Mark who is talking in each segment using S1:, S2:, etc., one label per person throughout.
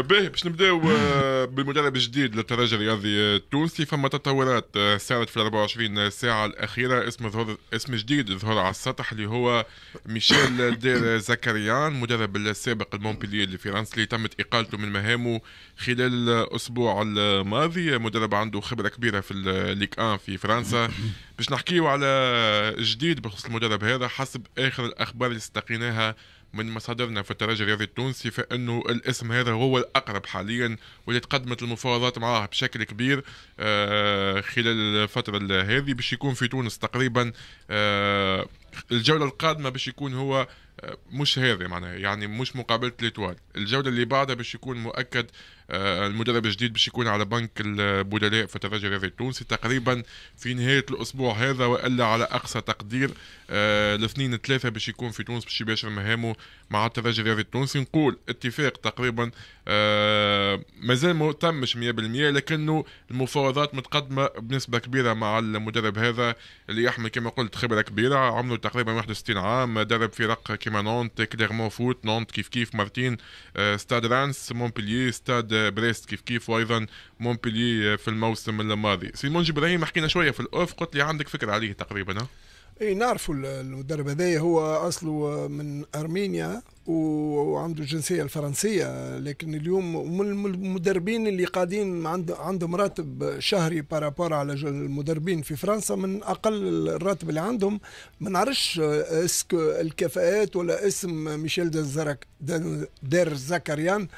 S1: باهي باش نبداو آه، بالمدرب الجديد للترجي الرياضي آه، التونسي فما تطورات آه، صارت في 24 ساعة الأخيرة اسم ظهور اسم جديد ظهر على السطح اللي هو ميشيل دير زكريان مدرب السابق المونبيلي لفرنسا اللي تمت إقالته من مهامه خلال الأسبوع الماضي مدرب عنده خبرة كبيرة في الليك 1 في فرنسا باش نحكيو على جديد بخصوص المدرب هذا حسب آخر الأخبار اللي استقيناها من مصادرنا في الترجي الرياضي التونسي فانه الاسم هذا هو الاقرب حاليا واللي تقدمت المفاوضات معاه بشكل كبير آه، خلال الفتره هذه باش يكون في تونس تقريبا آه، الجوله القادمه باش يكون هو آه، مش هذا معناها يعني مش مقابله الاتوال الجوله اللي بعدها باش يكون مؤكد آه، المدرب الجديد باش يكون على بنك البدلاء في الترجي الرياضي التونسي تقريبا في نهايه الاسبوع هذا والا على اقصى تقدير آه، الاثنين الثلاثه باش يكون في تونس باش يباشر مهامه مع الترجي الرياضي التونسي نقول اتفاق تقريبا مازال ما تمش 100% لكنه المفاوضات متقدمه بنسبه كبيره مع المدرب هذا اللي يحمل كما قلت خبره كبيره عمره تقريبا 61 عام درب فرق كيما نونت كليرمون فوت نونت كيف كيف مارتين ستاد رانس مونبليي ستاد بريست كيف كيف وايضا مونبليي في الموسم الماضي سيمون جبراهيم حكينا شويه في الاوف قلت لي عندك فكره عليه تقريبا
S2: اي نعرفوا المدرب هذايا هو اصله من ارمينيا وعنده الجنسيه الفرنسيه لكن اليوم من المدربين اللي قاعدين عندهم راتب شهري بارابور على المدربين في فرنسا من اقل الراتب اللي عندهم ما نعرفش اسكو الكفاءات ولا اسم ميشيل دير زكريان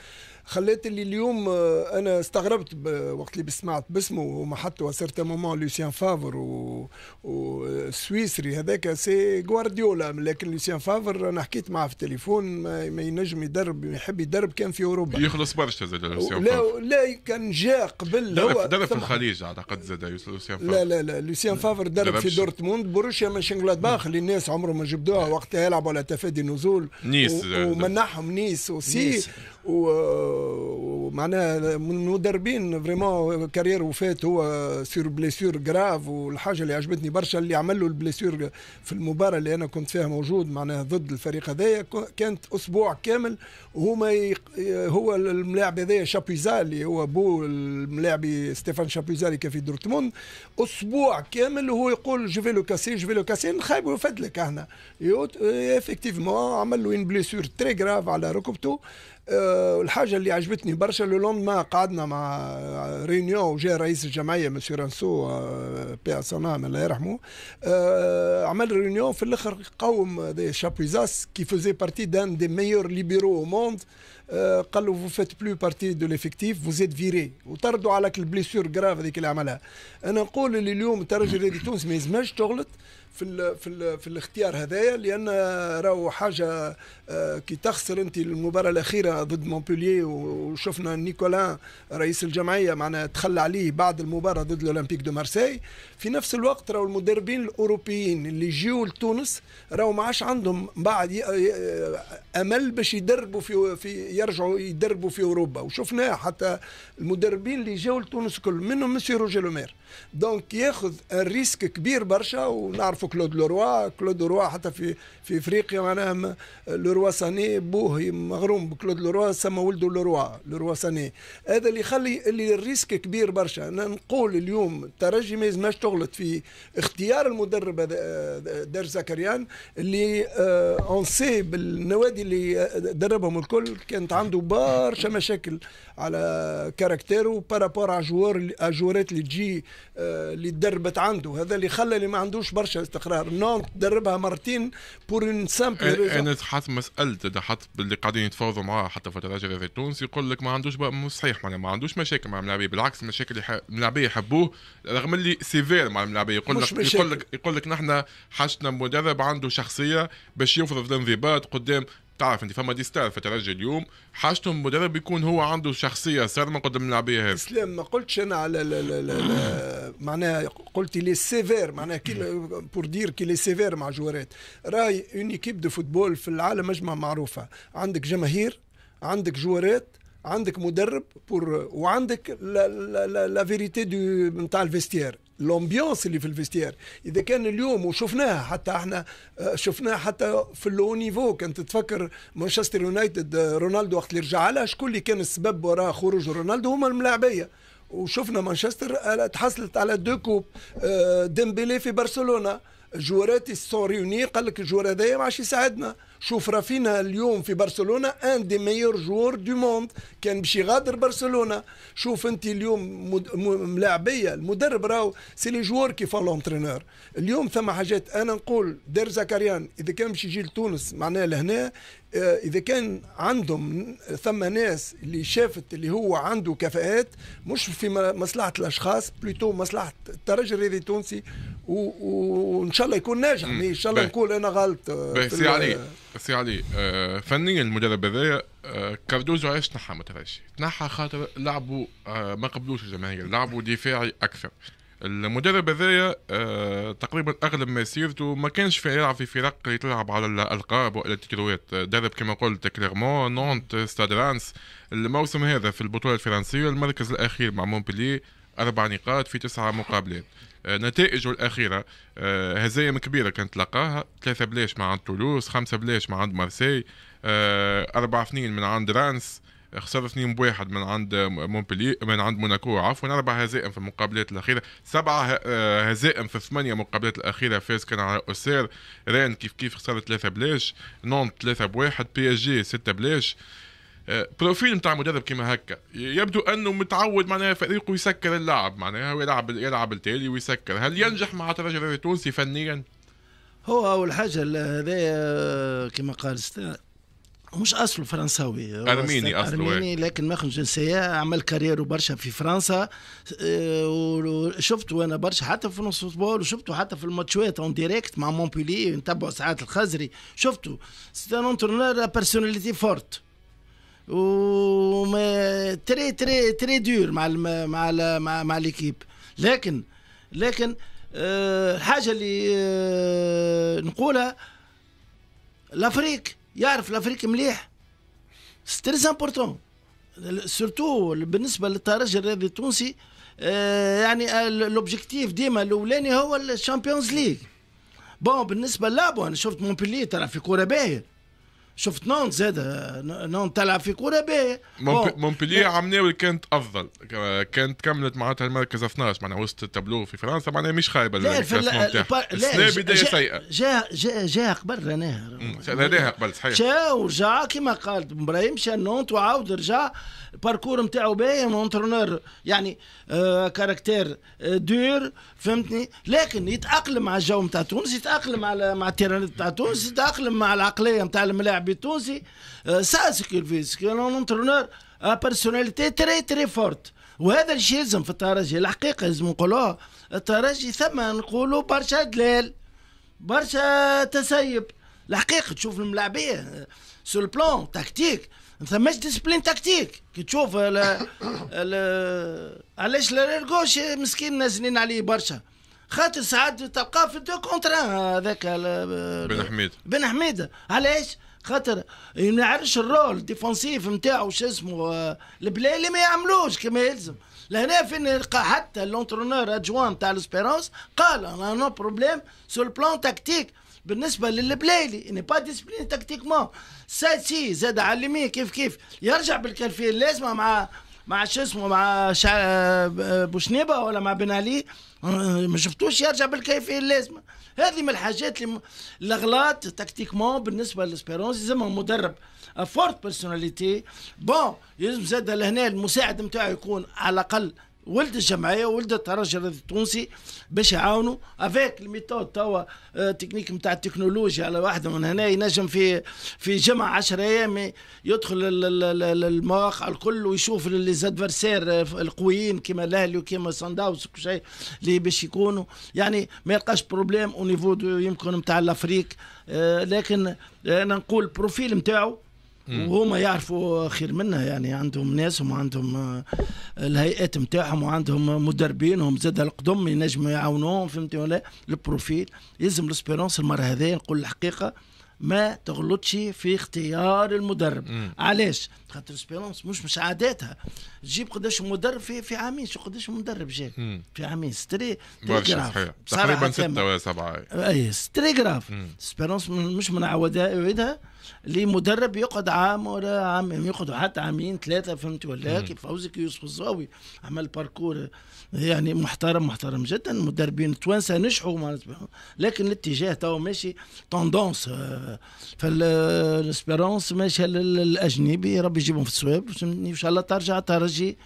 S2: خلات اللي اليوم آه، انا استغربت وقت اللي سمعت باسمه وما حتى وصرت مومون لوسيان فافر و... والسويسري هذاك سي غوارديولا لكن لوسيان فافر انا حكيت معاه في التليفون ما, ما ينجم يدرب يحب يدرب كان في اوروبا يخلص
S1: برشا زاد لوسيان فافر
S2: لا لا كان جاء قبل درب, درب في الخليج
S1: اعتقد زاد لوسيان فافر لا لا
S2: لا لوسيان فافر درب في دورتموند بروشيا مانشنغلادباخ اللي الناس عمرهم ما جبدوها وقتها يلعبوا على تفادي النزول نيس ومنحهم نيس وسي نيس. ومعناها من المدربين فريمون كارير وفات هو سير بليسيور جراف والحاجه اللي عجبتني برشا اللي عمل له البليسيور في المباراه اللي انا كنت فيها موجود معناها ضد الفريق هذايا كانت اسبوع كامل وهما هو الملاعب هذايا شابيزا اللي هو بو الملاعب ستيفان شابيزا اللي كان في دورتموند اسبوع كامل وهو يقول جو في لو كاسي جو في لو كاسي نخايبو فدلك احنا افكتيفمون عمل له بليسير بليسيور تري جراف على ركبته آه، الحاجه اللي عجبتني برشا لو ما قعدنا مع رينيون وجاء رئيس الجمعيه مسيو رانسو آه، بي سنام إيه، الله يرحمه أه عمل رينيون في الاخر قوم دي شابويزاس كي فوزي بارتي دان دي ميور ليبيرو او موند Euh, قال له فو فيت بلو بارتي دو ليفيكتيف فو زيد فيري وطردوا على البليسور جراف هذيك اللي عملها انا نقول اللي اليوم الترجي نادي تونس ما يزمش تغلط في الـ في الـ في الاختيار هذايا لان راهو حاجه آه، كي تخسر انت المباراه الاخيره ضد مونبولي وشفنا نيكولا رئيس الجمعيه معنا تخلى عليه بعد المباراه ضد الاولمبيك دو مارسي في نفس الوقت راهو المدربين الاوروبيين اللي جيو لتونس راهو ما عادش عندهم بعد آه، امل باش يدربوا في في يرجعوا يدربوا في اوروبا وشفناه حتى المدربين اللي جاوا لتونس كل منهم مسيو روجي لومير دونك ياخذ الريسك كبير برشا ونعرفوا كلود لوروا كلود لوروا حتى في في افريقيا معناها لوروا ساني بوه مغروم بكلود لوروا سما ولده لوروا لوروا ساني هذا اللي يخلي اللي الريسك كبير برشا انا نقول اليوم الترجي ما يلزمهاش تغلط في اختيار المدرب آه، دار زكريان اللي اون آه، سي بالنوادي اللي آه، دربهم الكل كان كانت عنده برشا مشاكل على كاركتيرو بارابور على جوار اجورات اللي تجي اللي تدربت عنده هذا اللي خلى اللي ما عندوش برشا استقرار نون تدربها مرتين بور ان سامبل انا
S1: حتى مساله حتى اللي قاعدين يتفاوضوا معاه حتى الراجل هذا التونسي يقول لك ما عندوش مش صحيح معناها ما عندوش مشاكل مع الملاعبيه بالعكس المشاكل اللي الملاعبيه يحبوه رغم اللي سيفير مع الملاعبيه يقول لك يقول لك يقول لك نحن حاجتنا مدرب عنده شخصيه باش يفرض الانضباط قدام تعرف انت فما دي ستار في الترجي اليوم حاجتهم مدرب يكون هو عنده شخصيه صارمه قدام اللاعبيه هذه
S2: اسلام ما قلتش انا على لا لا لا لا معناها قلت لي سيفير معناها كي بور دير كي لي سيفير مع جوارات راي اون ايكيب دو فوتبول في العالم اجمع معروفه عندك جماهير عندك جوارات عندك مدرب بور وعندك لا لا لا فيريتي نتاع الفيستير الامبيونس اللي في الفيستير اذا كان اليوم وشفناها حتى احنا آه، شفناها حتى في اللو نيفو كنت تفكر مانشستر يونايتد آه، رونالدو وقت اللي رجع لها شكون اللي كان السبب وراء خروج رونالدو هما الملاعبيه وشفنا مانشستر آه، تحصلت على دو كوب ديمبيلي في برشلونه جوراتي السوريوني قال لك الجوار هذايا ما عادش يساعدنا شوف رافينا اليوم في برشلونه ان دي ميور جوار دو موند كان باش يغادر برشلونه شوف انت اليوم ملاعبيه المدرب راهو سي لي جوار كي فون لونترينور اليوم ثم حاجات انا نقول دير زكريان اذا كان باش يجي لتونس معناها لهنا آه، اذا كان عندهم ثم ناس اللي شافت اللي هو عنده كفاءات مش في مصلحه الاشخاص بلوتو مصلحه الترجي الرياضي التونسي وان شاء الله يكون ناجح ان شاء الله نقول انا غلط آه، سي علي
S1: سي علي آه، فنيا المدرب هذايا كاردوزو علاش تنحى ما تنحى خاطر لعبوا ما قبلوش الجماهير لعبوا دفاعي اكثر المدرب هذايا آه تقريبا اغلب مسيرته ما كانش في يلعب في فرق اللي تلعب على الالقاب ولا التكروات درب كما قلت كليرمون نونت ستاد رانس الموسم هذا في البطوله الفرنسيه المركز الاخير مع مونبلي اربع نقاط في تسعه مقابلات آه، نتائجه الأخيرة آه، هزايم كبيرة كانت تلقاها ثلاثة بلاش مع عند تولوز خمسة بلاش مع عند مارسي آه، أربعة اثنين من عند رانس خسر 2 بواحد من عند مونبلي من عند موناكو عفوا اربع هزائم في المقابلات الاخيره سبعه آه، هزائم في ثمانيه مقابلات الاخيره فاز كان على اوسير رين كيف كيف خسر ثلاثه بلاش نون ثلاثه بواحد بي اس جي سته بلاش آه، بروفيل نتاع مدرب كيما هكا يبدو انه متعود معناها فريقه يسكر اللعب معناها ويلعب يلعب التالي ويسكر هل ينجح مع الترجي التونسي فنيا؟
S3: هو اول حاجه هذا آه، كما قال مش اصله فرنساوي ارميني اصله ارميني إيه. لكن ماخذ جنسيه عمل كارير برشا في فرنسا آه، وشفته انا برشا حتى في نص فوتبول وشفته حتى في الماتشات اون ديريكت مع مونبولي نتبع ساعات الخزري شفته سي ان انترنور بيرسوناليتي فورت وما تري تري تري دور مع الم... مع ال مع, مع ليكيب لكن لكن الحاجه آه، اللي آه، نقولها لافريك يعرف الافريقي مليح سي تري امبورتون سورتو بالنسبه للترجي الرياضي التونسي آه، يعني لوبجيكتيف آه، ديما الاولاني هو الشامبيونز ليغ بون بالنسبه لابو انا شفت مونبيلي ترى في كوره باهيه شفت نونت زاد نونت تلعب في كوره باهيه مونبلي
S1: عمناوي كانت افضل كانت كملت معناتها المركز 12 معناها وسط التابلو في فرنسا معناها مش خايبه لا الفل... لا بدايه سيئه
S3: جا جا جا قبل رناها
S1: رناها قبل صحيح
S3: جا ورجع كما قال ابراهيم مشى نونت وعاود رجع الباركور نتاعو باهي مونترونور يعني كاركتير آه، دور آه، فهمتني لكن يتاقلم مع الجو نتاع تونس يتاقلم على مع التيران نتاع تونس يتاقلم مع العقليه نتاع الملاعب الشعب التونسي سا سكيل سكيل اونترونور بيرسوناليتي تري تري فورت وهذا الشيء يلزم في الترجي الحقيقه لازم نقولوها الترجي ثم نقولوا برشا دلال برشا تسيب الحقيقه تشوف الملاعبيه سو البلون تكتيك ما ثماش ديسبلين تكتيك كي تشوف علاش الارير مسكين نازلين عليه برشا خاطر ساعات تلقاه في الدو كونترا هذاك بن حميد بن حميد علاش؟ خاطر ما يعرفش الرول ديفونسيف نتاعو شو اسمه البلايلي ما يعملوش كما يلزم لهنا فين نلقى حتى لونترونور ادجوان تاع لسبيرونس قال انا نو بروبليم سو البلان تكتيك بالنسبه للبلايلي اني با ديسبلين تكتيكمون سي زاد علمي كيف كيف يرجع بالكلفيه اللازمه مع مع شو اسمه مع شا... بوشنيبه ولا مع بن علي آه، ما شفتوش يرجع بالكيفيه اللازمه هذه من الحاجات اللي الاغلاط تكتيكمون بالنسبه لسبيرونس يلزمهم مدرب فورت بيرسوناليتي بون يلزم زاد لهنا المساعد نتاعو يكون على الاقل ولد الجمعيه ولد الترجي التونسي باش يعاونوا افيك الميثود توا تكنيك آه، نتاع التكنولوجيا على واحده من هنا ينجم في في جمع 10 ايام يدخل المواقع الكل ويشوف لي زادفرسير آه، القويين كيما الاهلي وكيما سان داونز وكل شيء اللي باش يكونوا يعني ما يلقاش بروبليم او نيفو يمكن نتاع الافريك آه، لكن انا نقول البروفيل نتاعو وهما يعرفوا خير منا يعني عندهم ناسهم وعندهم آه، الهيئات نتاعهم وعندهم مدربينهم زاد القدم ينجموا يعاونوهم فهمتي ولا البروفيل يلزم لسبيرونس المره هذه نقول الحقيقه ما تغلطش في اختيار المدرب مم. علاش خاطر سبيرونس مش مش عاداتها تجيب قداش مدرب في في عامين شو قداش مدرب جاي في عامين ستري تقريبا ستة ولا سبعة اي ستري جراف سبيرونس مش من عوادها لمدرب يقعد عام ورا عام يعني يقعد حتى عامين ثلاثه فهمت ولا كيف فوزي يوسف الزاوي عمل باركور يعني محترم محترم جدا مدربين التوانسه نجحوا لكن الاتجاه تو ماشي توندونس آه، فالاسبيرونس ماشيه للاجنبي ربي يجيبهم في السواب ان شاء الله ترجع ترجي